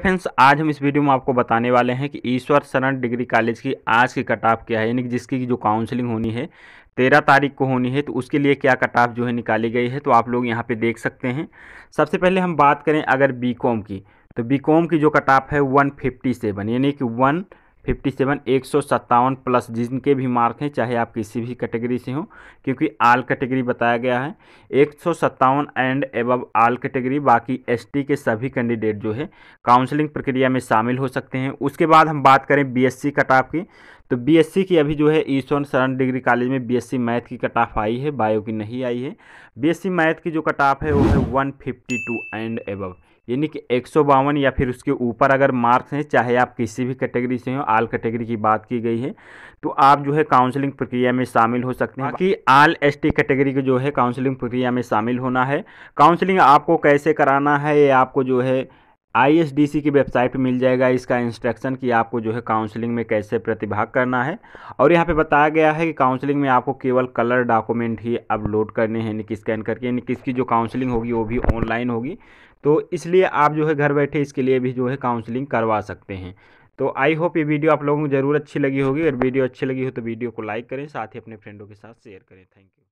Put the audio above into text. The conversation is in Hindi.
फ्रेंड्स आज हम इस वीडियो में आपको बताने वाले हैं कि ईश्वर शरण डिग्री कॉलेज की आज की कट ऑफ क्या है यानी कि जिसकी जो काउंसलिंग होनी है तेरह तारीख को होनी है तो उसके लिए क्या कट ऑफ जो है निकाली गई है तो आप लोग यहाँ पे देख सकते हैं सबसे पहले हम बात करें अगर बीकॉम की तो बीकॉम की जो कट ऑफ है वन फिफ्टी सेवन यानी कि वन फिफ्टी सेवन एक सौ सत्तावन प्लस जिनके भी मार्क हैं चाहे आप किसी भी कैटेगरी से हों क्योंकि आल कैटेगरी बताया गया है एक सौ सत्तावन एंड एबव आल कैटेगरी बाकी एसटी के सभी कैंडिडेट जो है काउंसलिंग प्रक्रिया में शामिल हो सकते हैं उसके बाद हम बात करें बीएससी कट ऑफ की तो बीएससी की अभी जो है ईश्वर शरण डिग्री कॉलेज में बीएससी मैथ की कट ऑफ आई है बायो की नहीं आई है बीएससी मैथ की जो कट ऑफ है वो है one fifty two and above यानी कि एक या फिर उसके ऊपर अगर मार्क्स हैं चाहे आप किसी भी कैटेगरी से हो आल कैटेगरी की बात की गई है तो आप जो है काउंसलिंग प्रक्रिया में शामिल हो सकते हैं बाकी आल एसटी कैटेगरी के जो है काउंसलिंग प्रक्रिया में शामिल होना है काउंसलिंग आपको कैसे कराना है ये आपको जो है आईएसडीसी की वेबसाइट पे मिल जाएगा इसका इंस्ट्रक्शन कि आपको जो है काउंसलिंग में कैसे प्रतिभाग करना है और यहाँ पे बताया गया है कि काउंसलिंग में आपको केवल कलर डॉक्यूमेंट ही अपलोड करने हैं कि स्कैन करके यानी किसकी जो काउंसलिंग होगी वो भी ऑनलाइन होगी तो इसलिए आप जो है घर बैठे इसके लिए भी जो है काउंसलिंग करवा सकते हैं तो आई होप ये वीडियो आप लोगों को ज़रूर अच्छी लगी होगी अगर वीडियो अच्छी लगी हो तो वीडियो को लाइक करें साथ ही अपने फ्रेंडों के साथ शेयर करें थैंक यू